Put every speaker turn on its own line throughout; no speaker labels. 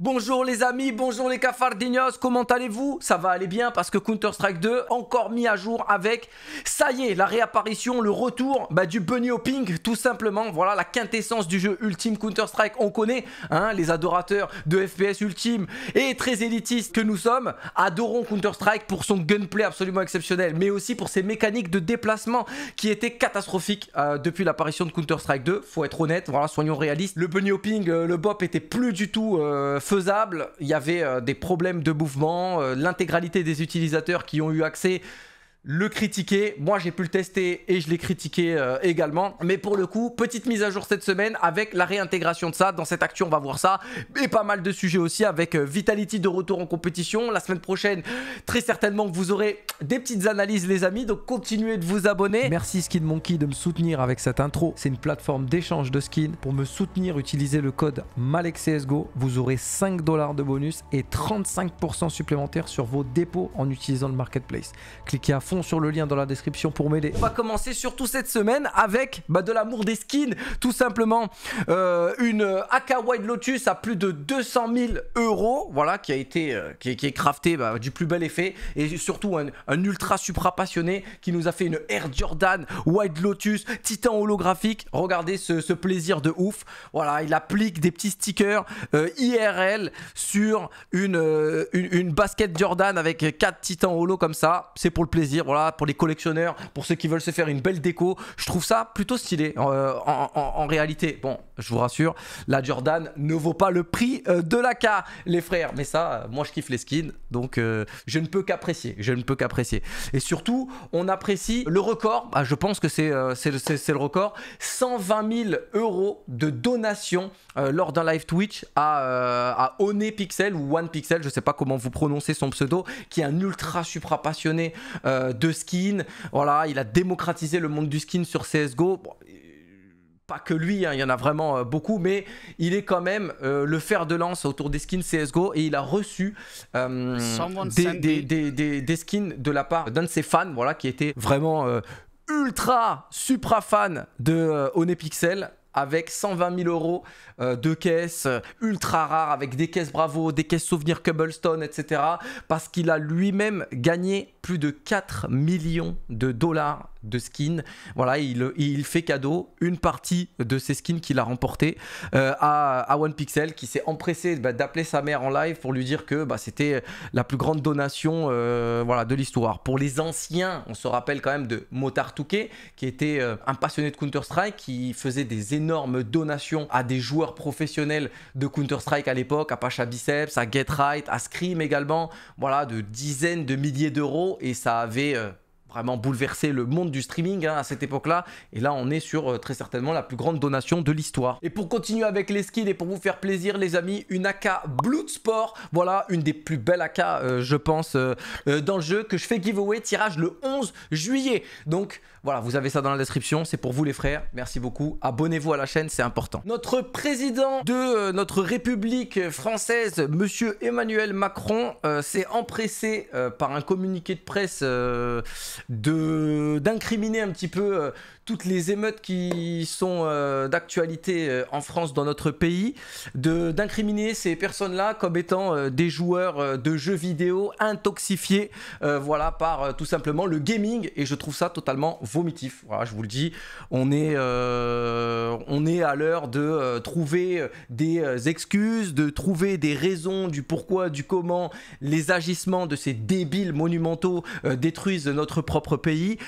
Bonjour les amis, bonjour les cafardinos, comment allez-vous Ça va aller bien parce que Counter-Strike 2 encore mis à jour avec, ça y est, la réapparition, le retour bah, du bunny hopping tout simplement. Voilà la quintessence du jeu ultime Counter-Strike, on connaît hein, les adorateurs de FPS ultime et très élitistes que nous sommes, adorons Counter-Strike pour son gunplay absolument exceptionnel, mais aussi pour ses mécaniques de déplacement qui étaient catastrophiques euh, depuis l'apparition de Counter-Strike 2, faut être honnête, voilà, soyons réalistes. Le bunny hopping, euh, le bop était plus du tout... Euh, faisable. Il y avait euh, des problèmes de mouvement, euh, l'intégralité des utilisateurs qui ont eu accès le critiquer. Moi, j'ai pu le tester et je l'ai critiqué euh, également. Mais pour le coup, petite mise à jour cette semaine avec la réintégration de ça. Dans cette action on va voir ça. Et pas mal de sujets aussi avec euh, Vitality de retour en compétition. La semaine prochaine, très certainement vous aurez des petites analyses, les amis. Donc, continuez de vous abonner. Merci Skin Monkey de me soutenir avec cette intro. C'est une plateforme d'échange de skins. Pour me soutenir, utilisez le code MALEXCSGO. Vous aurez 5 dollars de bonus et 35% supplémentaires sur vos dépôts en utilisant le marketplace. Cliquez à fond sur le lien dans la description pour m'aider. On va commencer surtout cette semaine avec bah, de l'amour des skins, tout simplement euh, une AK White Lotus à plus de 200 000 euros, voilà, qui a été, euh, qui, est crafté bah, du plus bel effet, et surtout un, ultra supra passionné qui nous a fait une Air Jordan White Lotus Titan holographique. Regardez ce, plaisir de ouf, voilà, il applique des petits stickers euh, IRL sur une, une, une basket Jordan avec 4 Titans holo comme ça, c'est pour le plaisir voilà pour les collectionneurs, pour ceux qui veulent se faire une belle déco, je trouve ça plutôt stylé en, euh, réalité. Bon, je vous rassure, la Jordan ne vaut pas le prix euh, de la K, les frères. Mais ça, euh, moi je kiffe les skins, donc je ne peux qu'apprécier. Je ne peux qu'apprécier. Et surtout, on apprécie le record. Bah, je pense que c'est le, le record. 120 000 euros de donation lors d'un live Twitch à, à One Pixel ou One Pixel, je sais pas comment vous prononcez son pseudo, qui est un ultra supra passionné de skins Voilà, il a démocratisé le monde du skin sur CSGO. Euh, pas que lui, hein, il y en a vraiment euh, beaucoup, mais il est quand même euh, le fer de lance autour des skins CSGO et il a reçu des, skins de la part d'un de ses fans, voilà, qui était vraiment ultra, supra fan de Onepixel avec 120 000 euros de caisses ultra rares, avec des caisses Bravo, des caisses souvenir Cobblestone, etc. Parce qu'il a lui-même gagné plus de 4 millions de dollars de skins. Voilà, il, fait cadeau une partie de ces skins qu'il a remporté euh, à, OnePixel Pixel qui s'est empressé bah, d'appeler sa mère en live pour lui dire que bah, c'était la plus grande donation euh, voilà, de l'histoire. Pour les anciens, on se rappelle quand même de Motard Touquet qui était euh, un passionné de Counter-Strike qui faisait des énormes donations à des joueurs professionnels de Counter-Strike à l'époque, à Pacha Biceps, à Get Right, à Scream également, voilà, de dizaines de milliers d'euros et ça avait euh, vraiment bouleversé le monde du streaming hein, à cette époque-là. Et là, on est sur euh, très certainement la plus grande donation de l'histoire. Et pour continuer avec les skins et pour vous faire plaisir, les amis, une AK Bloodsport. Voilà, une des plus belles AK, euh, je pense, euh, dans le jeu que je fais giveaway, tirage le 11 juillet. Donc voilà, vous avez ça dans la description. C'est pour vous les frères. Merci beaucoup. Abonnez-vous à la chaîne, c'est important. Notre président de notre République française, Monsieur Emmanuel Macron, s'est empressé par un communiqué de presse de d'incriminer un petit peu euh, toutes les émeutes qui sont euh, d'actualité euh, en France dans notre pays, de d'incriminer ces personnes-là comme étant des joueurs de jeux vidéo intoxifiés, voilà par tout simplement le gaming et je trouve ça totalement vomitif. Voilà, je vous le dis, on est on est à l'heure de trouver des excuses, de trouver des raisons du pourquoi, du comment les agissements de ces débiles monumentaux détruisent notre pays.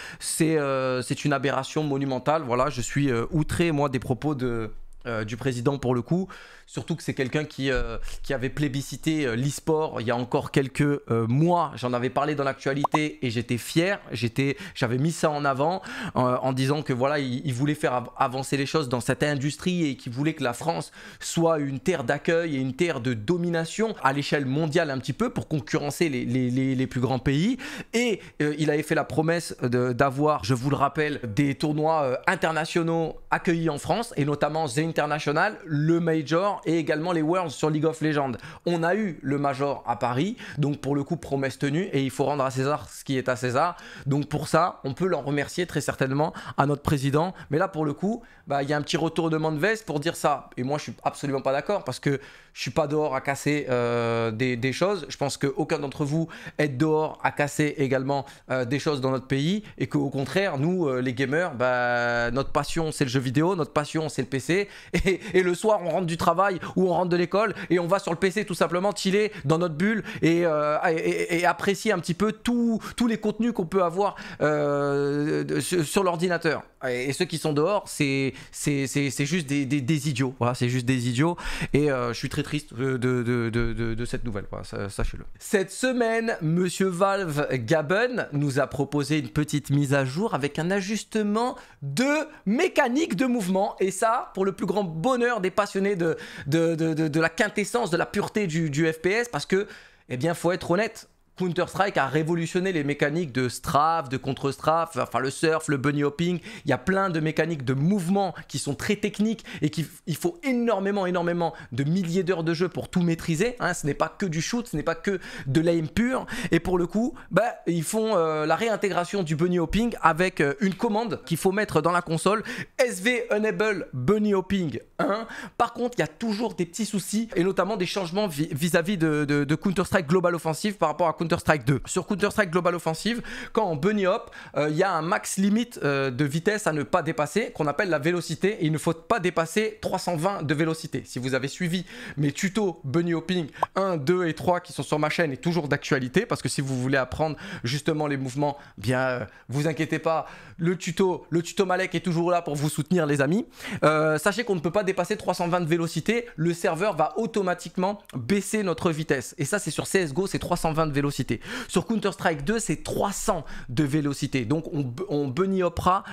Euh, c'est une aberration monumentale. Voilà, je suis euh, outré, moi, des propos de, euh, du président pour le coup, surtout que c'est quelqu'un qui, euh, qui avait plébiscité euh, l'e-sport il y a encore quelques mois. J'en avais parlé dans l'actualité et j'étais fier, j'étais, j'avais mis ça en avant en disant que voilà, il, voulait faire avancer les choses dans cette industrie et qu'il voulait que la France soit une terre d'accueil et une terre de domination à l'échelle mondiale un petit peu pour concurrencer les, les, les, plus grands pays. Et il avait fait la promesse d'avoir, je vous le rappelle, des tournois internationaux accueillis en France et notamment Zen international, le Major et également les Worlds sur League of Legends. On a eu le Major à Paris, donc pour le coup, promesse tenue, et il faut rendre à César ce qui est à César. Donc pour ça, on peut l'en remercier très certainement à notre président. Mais là, pour le coup, bah, il y a un petit retournement de veste pour dire ça. Et moi, je suis absolument pas d'accord parce que je suis pas dehors à casser euh, des, choses. Je pense qu'aucun d'entre vous est dehors à casser également euh, des choses dans notre pays et qu'au contraire, nous, euh, les gamers, bah, notre passion, c'est le jeu vidéo, notre passion, c'est le PC et, le soir on rentre du travail ou on rentre de l'école et on va sur le PC tout simplement chiller dans notre bulle et, euh, et, apprécier un petit peu tous les contenus qu'on peut avoir euh, sur, l'ordinateur. Et ceux qui sont dehors, c'est juste des, idiots. Voilà, c'est juste des idiots. Et euh, je suis très triste de, de, cette nouvelle. Sachez-le. Cette semaine, Monsieur Valve Gaben nous a proposé une petite mise à jour avec un ajustement de mécanique de mouvement. Et ça, pour le plus grand bonheur des passionnés de, de, la quintessence, de la pureté du, du FPS, parce que, eh bien, faut être honnête, Counter-Strike a révolutionné les mécaniques de strafe, de contre-strafe, enfin le surf, le bunny hopping. Il y a plein de mécaniques de mouvement qui sont très techniques et qu'il faut énormément, énormément de milliers d'heures de jeu pour tout maîtriser. Hein. ce n'est pas que du shoot, ce n'est pas que de l'aim pur. Et pour le coup, bah, ils font euh, la réintégration du bunny hopping avec euh, une commande qu'il faut mettre dans la console. SV Enable Bunny Hopping par contre, il y a toujours des petits soucis et notamment des changements vis-à-vis de, Counter-Strike Global Offensive par rapport à Counter-Strike 2. Sur Counter-Strike Global Offensive, quand on bunny hop, euh, il y a un max limite euh, de vitesse à ne pas dépasser qu'on appelle la vélocité et il ne faut pas dépasser 320 de vélocité. Si vous avez suivi mes tutos bunny hopping 1, 2 et 3 qui sont sur ma chaîne et toujours d'actualité parce que si vous voulez apprendre justement les mouvements, bien euh, vous inquiétez pas, le tuto, le tuto Malek est toujours là pour vous soutenir les amis. sachez qu'on ne peut pas dépasser 320 de vélocité, le serveur va automatiquement baisser notre vitesse. Et ça, c'est sur CSGO, c'est 320 de vélocité. Sur Counter-Strike 2, c'est 300 de vélocité. Donc, on, on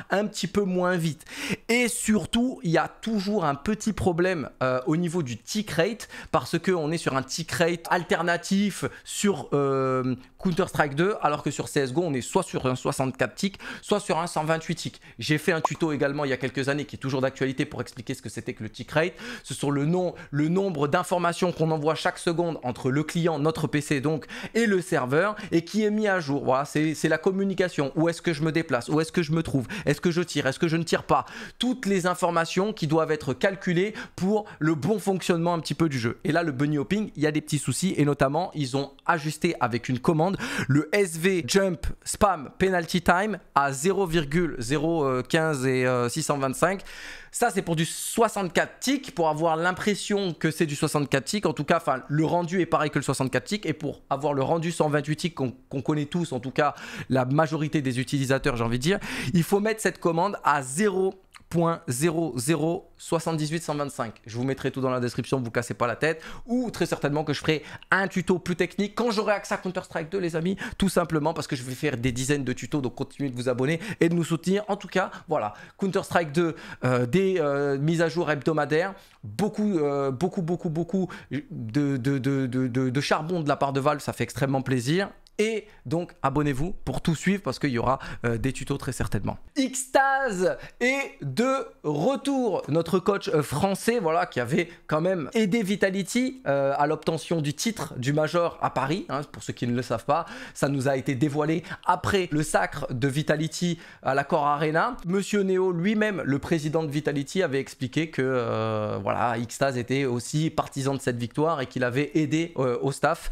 un petit peu moins vite. Et surtout, il y a toujours un petit problème euh, au niveau du tick rate parce qu'on est sur un tick rate alternatif sur euh, Counter-Strike 2, alors que sur CSGO, on est soit sur un 64 tick, soit sur un 128 tick. J'ai fait un tuto également il y a quelques années qui est toujours d'actualité pour expliquer ce que c'était que le tick rate. Ce sont le, nom, le nombre d'informations qu'on envoie chaque seconde entre le client, notre PC donc, et le serveur, et qui est mis à jour. Voilà, c'est la communication. Où est-ce que je me déplace Où est-ce que je me trouve Est-ce que je tire Est-ce que je ne tire pas Toutes les informations qui doivent être calculées pour le bon fonctionnement un petit peu du jeu. Et là, le bunny hopping, il y a des petits soucis, et notamment, ils ont ajusté avec une commande le SV Jump Spam Penalty Time à 0,015 euh, et 625. Euh, Ça, c'est pour du 64 tick pour avoir l'impression que c'est du 64 tick En tout cas, le rendu est pareil que le 64 tick Et pour avoir le rendu 128 tick qu'on connaît tous, en tout cas la majorité des utilisateurs, j'ai envie de dire, il faut mettre cette commande à 0. 0.0078125. Je vous mettrai tout dans la description, vous cassez pas la tête. Ou très certainement que je ferai un tuto plus technique quand j'aurai accès à Counter-Strike 2, les amis. Tout simplement parce que je vais faire des dizaines de tutos, donc continuez de vous abonner et de nous soutenir. En tout cas, voilà, Counter-Strike 2, euh, des euh, mises à jour hebdomadaires, beaucoup, euh, beaucoup, beaucoup, beaucoup de de charbon de la part de Valve, ça fait extrêmement plaisir. Et donc abonnez-vous pour tout suivre parce qu'il y aura euh, des tutos très certainement. Xtase est de retour. Notre coach euh, français, voilà, qui avait quand même aidé Vitality euh, à l'obtention du titre du Major à Paris. Hein, pour ceux qui ne le savent pas, ça nous a été dévoilé après le sacre de Vitality à l'accord Arena. Monsieur Neo lui-même, le président de Vitality, avait expliqué que voilà, Xtase était aussi partisan de cette victoire et qu'il avait aidé au staff.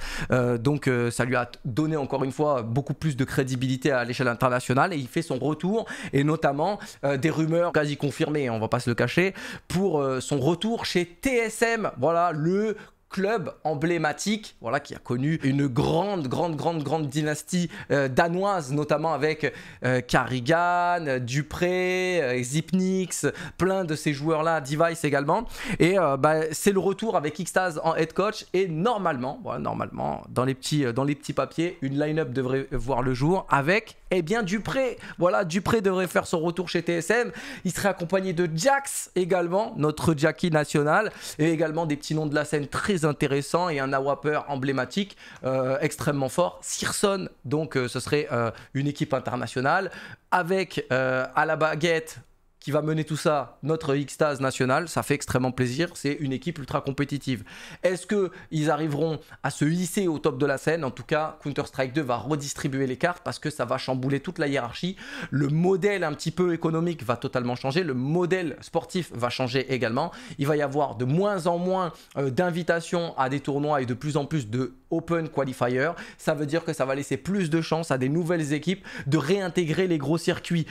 donc ça lui a donné encore une fois beaucoup plus de crédibilité à l'échelle internationale et il fait son retour et notamment euh, des rumeurs quasi confirmées, hein, on va pas se le cacher, pour euh, son retour chez TSM, voilà le club emblématique, voilà, qui a connu une grande, grande, grande, grande dynastie euh, danoise, notamment avec euh, Carrigan, Dupré, euh, Zipnix, plein de ces joueurs-là, Device également. Et euh, bah, c'est le retour avec Xtaz en head coach. Et normalement, voilà, normalement, dans les petits, dans les petits papiers, une line-up devrait voir le jour avec, eh bien, Dupré. Voilà, Dupré devrait faire son retour chez TSM. Il serait accompagné de Jax également, notre Jackie national, et également des petits noms de la scène très intéressant et un awapper emblématique euh, extrêmement fort. Sirson, donc euh, ce serait euh, une équipe internationale, avec à la baguette qui va mener tout ça, notre Xtase national, ça fait extrêmement plaisir. C'est une équipe ultra compétitive. Est-ce qu'ils arriveront à se hisser au top de la scène En tout cas, Counter-Strike 2 va redistribuer les cartes parce que ça va chambouler toute la hiérarchie. Le modèle un petit peu économique va totalement changer. Le modèle sportif va changer également. Il va y avoir de moins en moins euh, d'invitations à des tournois et de plus en plus de Open Qualifiers. Ça veut dire que ça va laisser plus de chances à des nouvelles équipes de réintégrer les gros circuits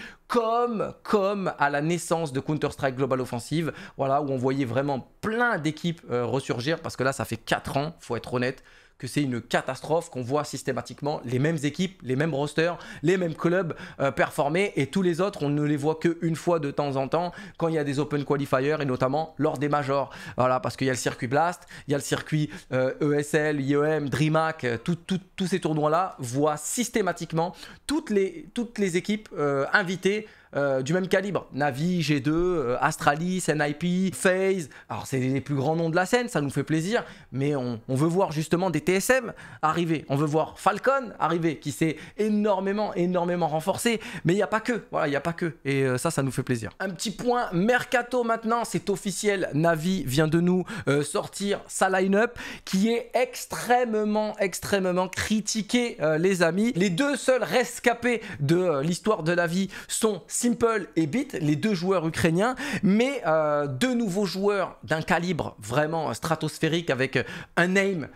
comme, à la naissance de Counter-Strike Global Offensive, voilà, où on voyait vraiment plein d'équipes euh, ressurgir, parce que là, ça fait 4 ans, faut être honnête, que c'est une catastrophe, qu'on voit systématiquement les mêmes équipes, les mêmes rosters, les mêmes clubs euh, performer et tous les autres, on ne les voit qu'une fois de temps en temps quand il y a des Open Qualifiers et notamment lors des majors. Voilà, parce qu'il y a le circuit Blast, il y a le circuit ESL, euh, e IEM, DreamHack, euh, tous ces tournois-là voient systématiquement toutes les, toutes les équipes invitées euh, du même calibre. Navi, G2, euh, Astralis, NIP, FaZe. Alors, c'est les plus grands noms de la scène, ça nous fait plaisir, mais on, veut voir justement des TSM arriver. On veut voir Falcon arriver, qui s'est énormément, énormément renforcé. Mais il n'y a pas que. Voilà, il n'y a pas que. Et euh, ça, ça nous fait plaisir. Un petit point mercato maintenant, c'est officiel. Navi vient de nous sortir sa line-up qui est extrêmement, extrêmement critiquée, les amis. Les deux seuls rescapés de l'histoire de vie sont Simple et Bit, les deux joueurs ukrainiens, mais euh, deux nouveaux joueurs d'un calibre vraiment euh, stratosphérique avec euh, un aim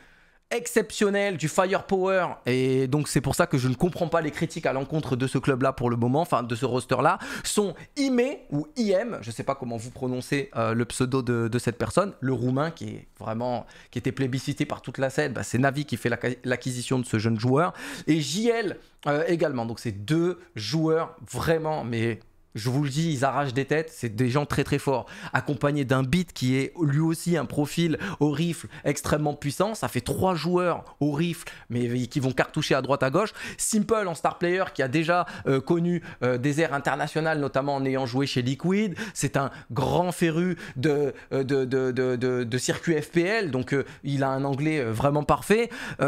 exceptionnel, du firepower, et donc c'est pour ça que je ne comprends pas les critiques à l'encontre de ce club-là pour le moment, enfin de ce roster-là, sont Ime ou IM, je ne sais pas comment vous prononcez euh, le pseudo de, cette personne, le roumain qui est vraiment, qui était plébiscité par toute la scène, bah, c'est Navi qui fait l'acquisition de ce jeune joueur, et JL euh, également, donc c'est deux joueurs vraiment, mais je vous le dis, ils arrachent des têtes, c'est des gens très très forts. accompagnés d'un beat qui est lui aussi un profil au rifle extrêmement puissant, ça fait trois joueurs au rifle, mais qui vont cartoucher à droite à gauche. Simple en star player qui a déjà euh, connu euh, des airs internationales, notamment en ayant joué chez Liquid. C'est un grand féru de, euh, de, circuit FPL, donc il a un anglais vraiment parfait.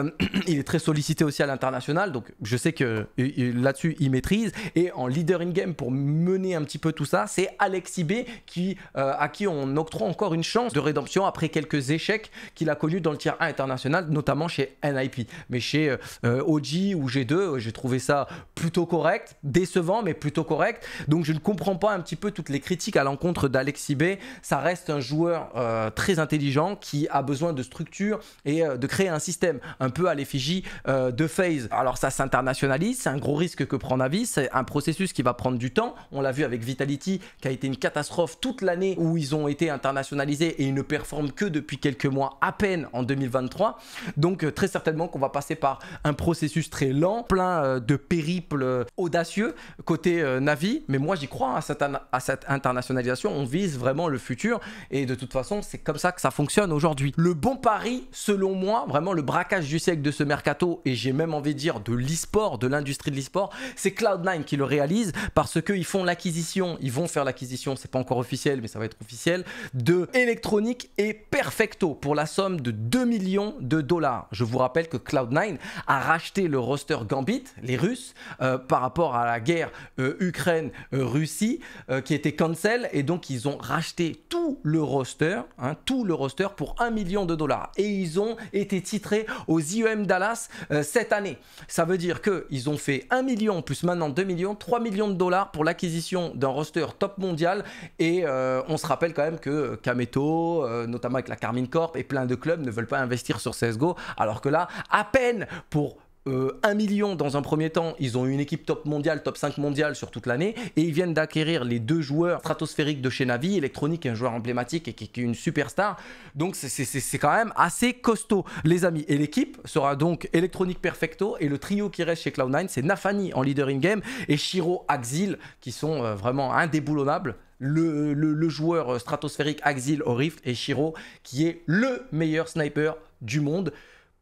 il est très sollicité aussi à l'international, donc je sais que là-dessus il maîtrise. Et en leader in game pour mener un petit peu tout ça, c'est Alexis B qui, euh, à qui on octroie encore une chance de rédemption après quelques échecs qu'il a connus dans le tiers 1 international, notamment chez NIP. Mais chez euh, euh, OG ou G2, j'ai trouvé ça plutôt correct, décevant mais plutôt correct. Donc je ne comprends pas un petit peu toutes les critiques à l'encontre d'Alexis B. Ça reste un joueur très intelligent qui a besoin de structure et de créer un système un peu à l'effigie de Phase. Alors ça s'internationalise, c'est un gros risque que prend Navi, c'est un processus qui va prendre du temps. On l'a vu avec Vitality, qui a été une catastrophe toute l'année où ils ont été internationalisés et ils ne performent que depuis quelques mois à peine en 2023. Donc euh, très certainement qu'on va passer par un processus très lent, plein euh, de périples euh, audacieux côté Navi. Mais moi j'y crois à hein, cette, à cette internationalisation. On vise vraiment le futur et de toute façon c'est comme ça que ça fonctionne aujourd'hui. Le bon pari, selon moi, vraiment le braquage du siècle de ce mercato et j'ai même envie de dire de l'e-sport, de l'industrie de l'e-sport, c'est Cloud9 qui le réalise parce qu'ils font la ils vont faire l'acquisition, c'est pas encore officiel, mais ça va être officiel, de Electronique et Perfecto pour la somme de 2 millions de dollars. Je vous rappelle que Cloud9 a racheté le roster Gambit, les Russes, euh, par rapport à la guerre euh, Ukraine-Russie euh, qui était cancel, et donc ils ont racheté tout le roster, hein, tout le roster pour 1 million de dollars. Et ils ont été titrés aux IEM Dallas cette année. Ça veut dire qu'ils ont fait 1 million plus maintenant 2 millions, 3 millions de dollars pour l'acquisition d'un roster top mondial. Et euh, on se rappelle quand même que euh, Kameto, euh, notamment avec la Carmine Corp et plein de clubs, ne veulent pas investir sur CSGO. Alors que là, à peine pour 1 euh, million dans un premier temps, ils ont une équipe top mondiale, top 5 mondiale sur toute l'année, et ils viennent d'acquérir les deux joueurs stratosphériques de chez Navi, électronique, un joueur emblématique et qui, est une superstar. Donc c'est quand même assez costaud, les amis. Et l'équipe sera donc Electronic perfecto, et le trio qui reste chez Cloud9, c'est Nafani en leader in-game, et Shiro Axil, qui sont euh, vraiment indéboulonnables. Le, le, joueur euh, stratosphérique Axil au Rift et Shiro qui est le meilleur sniper du monde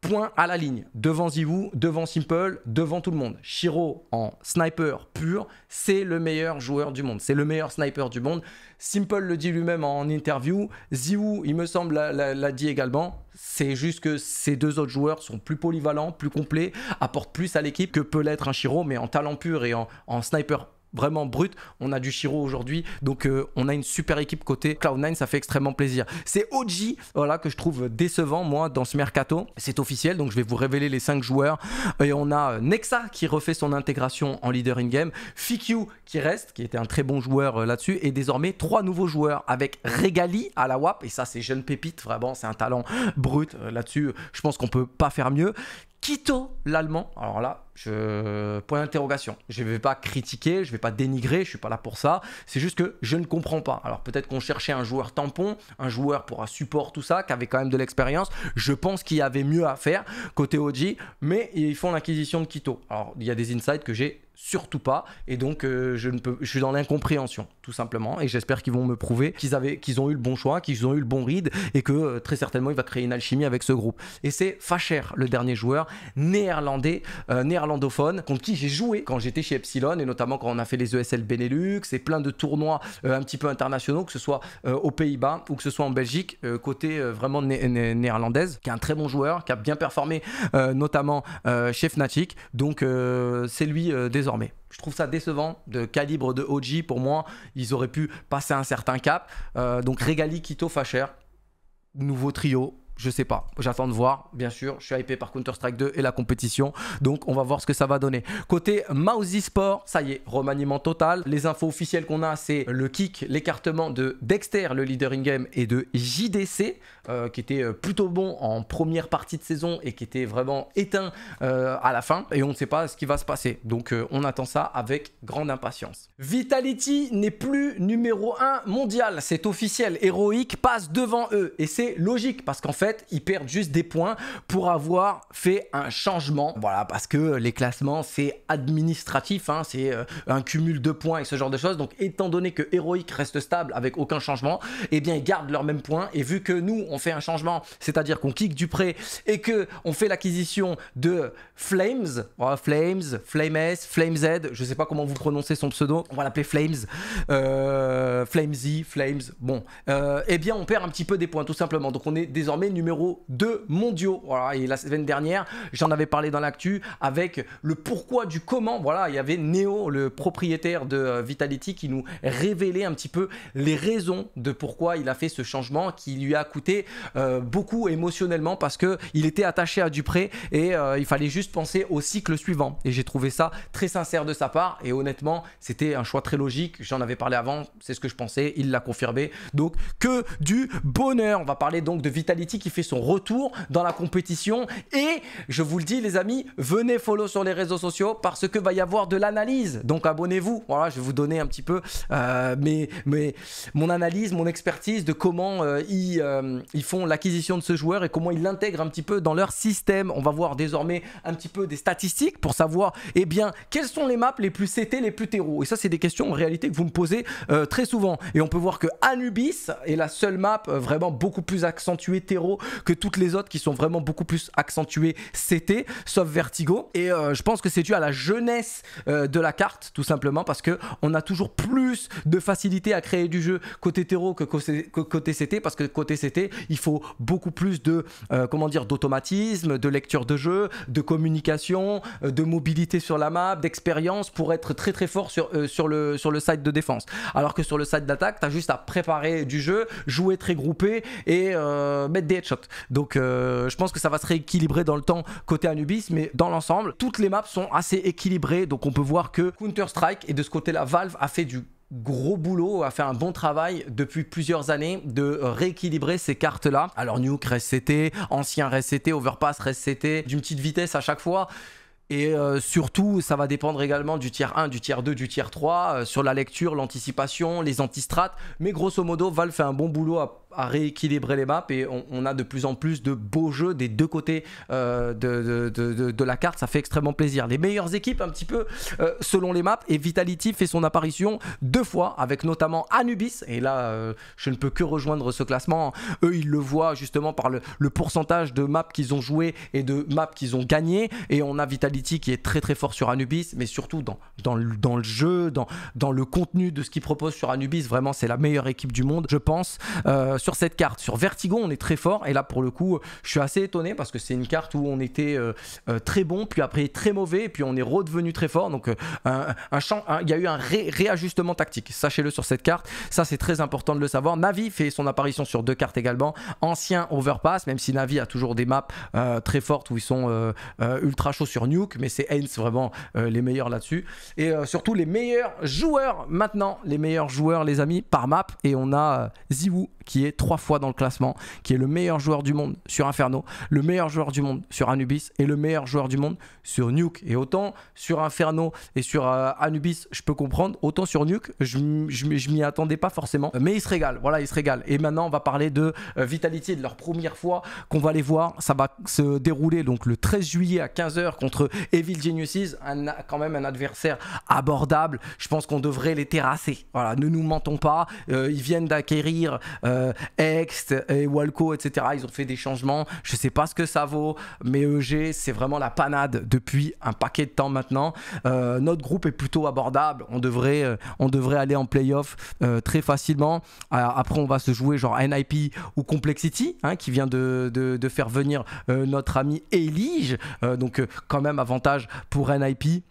point à la ligne, devant ZywOo, devant Simple, devant tout le monde. Shiro en sniper pur, c'est le meilleur joueur du monde, c'est le meilleur sniper du monde. Simple le dit lui-même en interview, ZywOo il me semble, l'a dit également. C'est juste que ces deux autres joueurs sont plus polyvalents, plus complets, apportent plus à l'équipe que peut l'être un Shiro, mais en talent pur et en, en sniper vraiment brut. On a du Shiro aujourd'hui, donc euh, on a une super équipe côté Cloud9, ça fait extrêmement plaisir. C'est OG, voilà, que je trouve décevant, moi, dans ce mercato. C'est officiel, donc je vais vous révéler les 5 joueurs. Et on a Nexa qui refait son intégration en leader in-game, Fikiu qui reste, qui était un très bon joueur euh, là-dessus, et désormais trois nouveaux joueurs avec Regali à la WAP, et ça c'est jeune pépite, vraiment, c'est un talent brut euh, là-dessus, je pense qu'on peut pas faire mieux. Kito, l'allemand. Alors là, je... point d'interrogation. Je ne vais pas critiquer, je ne vais pas dénigrer, je ne suis pas là pour ça. C'est juste que je ne comprends pas. Alors peut-être qu'on cherchait un joueur tampon, un joueur pour un support, tout ça, qui avait quand même de l'expérience. Je pense qu'il y avait mieux à faire côté OG, mais ils font l'acquisition de Kito. Alors il y a des insights que j'ai surtout pas. Et donc, euh, je, ne peux, je suis dans l'incompréhension, tout simplement. Et j'espère qu'ils vont me prouver qu'ils avaient, ont eu le bon choix, qu'ils ont eu le bon read, et que euh, très certainement, il va créer une alchimie avec ce groupe. Et c'est Facher, le dernier joueur néerlandais, euh, néerlandophone, contre qui j'ai joué quand j'étais chez Epsilon, et notamment quand on a fait les ESL Benelux, et plein de tournois un petit peu internationaux, que ce soit aux Pays-Bas ou que ce soit en Belgique, côté vraiment néerlandaise, qui est un très bon joueur, qui a bien performé, notamment chez Fnatic. Donc, c'est lui des je trouve ça décevant de calibre de OG. Pour moi, ils auraient pu passer un certain cap. Euh, donc Regali, Quito, Facher, nouveau trio, je sais pas. J'attends de voir, bien sûr. Je suis hypé par Counter-Strike 2 et la compétition. Donc, on va voir ce que ça va donner. Côté Mousy Sport, ça y est, remaniement total. Les infos officielles qu'on a, c'est le kick, l'écartement de Dexter, le leader in-game, et de JDC, euh, qui était euh, plutôt bon en première partie de saison et qui était vraiment éteint euh, à la fin. Et on ne sait pas ce qui va se passer. Donc, on attend ça avec grande impatience. Vitality n'est plus numéro 1 mondial. C'est officiel. héroïque passe devant eux. Et c'est logique parce qu'en fait, ils perdent juste des points pour avoir fait un changement. Voilà, parce que les classements, c'est administratif, hein, c'est euh, un cumul de points et ce genre de choses. Donc, étant donné que Heroic reste stable avec aucun changement, et eh bien, ils gardent leurs mêmes points. Et vu que nous, on fait un changement, c'est-à-dire qu'on kick du prêt et que on fait l'acquisition de Flames, oh, Flames, Flames Flames Z, je sais pas comment vous prononcez son pseudo, on va l'appeler Flames, euh, Flamesy, Flames, bon, euh, eh bien, on perd un petit peu des points tout simplement. Donc, on est désormais numéro 2 mondiaux. Voilà, et la semaine dernière, j'en avais parlé dans l'actu avec le pourquoi du comment. Voilà, il y avait Neo, le propriétaire de euh, Vitality, qui nous révélait un petit peu les raisons de pourquoi il a fait ce changement qui lui a coûté euh, beaucoup émotionnellement parce que il était attaché à Dupré et euh, il fallait juste penser au cycle suivant. Et j'ai trouvé ça très sincère de sa part et honnêtement, c'était un choix très logique. J'en avais parlé avant, c'est ce que je pensais, il l'a confirmé. Donc que du bonheur. On va parler donc de Vitality qui fait son retour dans la compétition. Et je vous le dis, les amis, venez follow sur les réseaux sociaux parce que va y avoir de l'analyse. Donc abonnez-vous. Voilà, je vais vous donner un petit peu euh, mon analyse, mon expertise de comment euh, euh, ils, font l'acquisition de ce joueur et comment ils l'intègrent un petit peu dans leur système. On va voir désormais un petit peu des statistiques pour savoir, eh bien, quelles sont les maps les plus CT, les plus terreaux. Et ça, c'est des questions en réalité que vous me posez très souvent. Et on peut voir que Anubis est la seule map vraiment beaucoup plus accentuée terreau que toutes les autres qui sont vraiment beaucoup plus accentuées CT, sauf Vertigo. Et euh, je pense que c'est dû à la jeunesse euh, de la carte, tout simplement, parce que on a toujours plus de facilité à créer du jeu côté terreau que côté, CT, parce que côté CT, il faut beaucoup plus de euh, comment dire d'automatisme, de lecture de jeu, de communication, de mobilité sur la map, d'expérience pour être très très fort sur, le, sur le site de défense. Alors que sur le site d'attaque, tu as juste à préparer du jeu, jouer très groupé et mettre des donc euh, je pense que ça va se rééquilibrer dans le temps côté Anubis, mais dans l'ensemble, toutes les maps sont assez équilibrées. Donc on peut voir que Counter-Strike, et de ce côté-là, Valve a fait du gros boulot, a fait un bon travail depuis plusieurs années de rééquilibrer ces cartes-là. Alors Nuke reste CT, Ancien reste Overpass reste d'une petite vitesse à chaque fois. Et euh, surtout, ça va dépendre également du tiers 1, du tiers 2, du tiers 3, euh, sur la lecture, l'anticipation, les antistrates. Mais grosso modo, Valve fait un bon boulot à à rééquilibrer les maps et on, a de plus en plus de beaux jeux des deux côtés euh, de, la carte. Ça fait extrêmement plaisir. Les meilleures équipes, un petit peu euh, selon les maps, et Vitality fait son apparition deux fois avec notamment Anubis. Et là, euh, je ne peux que rejoindre ce classement. Eux, ils le voient justement par le, pourcentage de maps qu'ils ont joué et de maps qu'ils ont gagné. Et on a Vitality qui est très très fort sur Anubis, mais surtout dans, dans, le, dans le jeu, dans, dans le contenu de ce qu'ils proposent sur Anubis. Vraiment, c'est la meilleure équipe du monde, je pense sur cette carte. Sur Vertigo, on est très fort. Et là, pour le coup, je suis assez étonné parce que c'est une carte où on était euh, euh, très bon, puis après très mauvais, puis on est redevenu très fort. Donc, euh, il y a eu un réajustement tactique. Sachez-le sur cette carte. Ça, c'est très important de le savoir. Navi fait son apparition sur deux cartes également. Ancien Overpass, même si Navi a toujours des maps très fortes où ils sont ultra chauds sur Nuke, mais c'est Heinz vraiment les meilleurs là-dessus. Et surtout, les meilleurs joueurs maintenant, les meilleurs joueurs, les amis, par map. Et on a Ziwu qui est trois fois dans le classement, qui est le meilleur joueur du monde sur Inferno, le meilleur joueur du monde sur Anubis et le meilleur joueur du monde sur Nuke. Et autant sur Inferno et sur euh, Anubis, je peux comprendre, autant sur Nuke, je, je, m'y attendais pas forcément. Mais il se régale, voilà, il se régale. Et maintenant, on va parler de euh, Vitality, de leur première fois qu'on va les voir. Ça va se dérouler donc le 13 juillet à 15h contre Evil Geniuses, quand même un adversaire abordable. Je pense qu'on devrait les terrasser. Voilà, ne nous mentons pas. Euh, ils viennent d'acquérir euh, et Walco, etc. Ils ont fait des changements. Je ne sais pas ce que ça vaut, mais EG, c'est vraiment la panade depuis un paquet de temps maintenant. Euh, notre groupe est plutôt abordable. On devrait, euh, on devrait aller en playoff euh, très facilement. après, on va se jouer genre NIP ou Complexity, hein, qui vient de faire venir notre ami Elige. donc, quand même, avantage pour NIP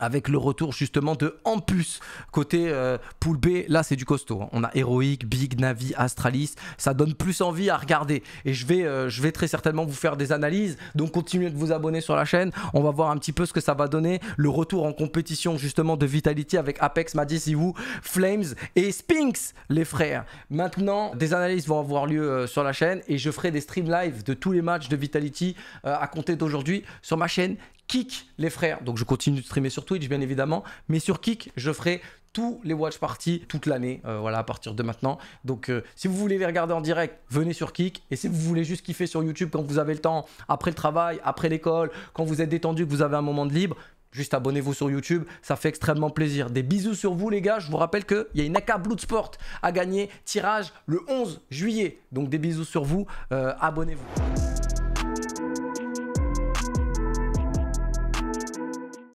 avec le retour justement de Ampus côté euh, poule B là c'est du costaud hein. on a Heroic, Big, Navi, Astralis ça donne plus envie à regarder et je vais, euh, je vais très certainement vous faire des analyses donc continuez de vous abonner sur la chaîne on va voir un petit peu ce que ça va donner le retour en compétition justement de Vitality avec Apex, Madis, Iwu, Flames et Spinx les frères maintenant des analyses vont avoir lieu euh, sur la chaîne et je ferai des streams live de tous les matchs de Vitality à compter d'aujourd'hui sur ma chaîne Kik, les frères. Donc je continue de streamer sur Twitch, bien évidemment, mais sur kick je ferai tous les watch parties toute l'année, euh, voilà, à partir de maintenant. Donc, euh, si vous voulez les regarder en direct, venez sur kick Et si vous voulez juste kiffer sur YouTube quand vous avez le temps, après le travail, après l'école, quand vous êtes détendu, que vous avez un moment de libre, juste abonnez-vous sur YouTube, ça fait extrêmement plaisir. Des bisous sur vous les gars, je vous rappelle qu'il y a une AK Sport à gagner, tirage le 11 juillet. Donc des bisous sur vous, euh, abonnez-vous.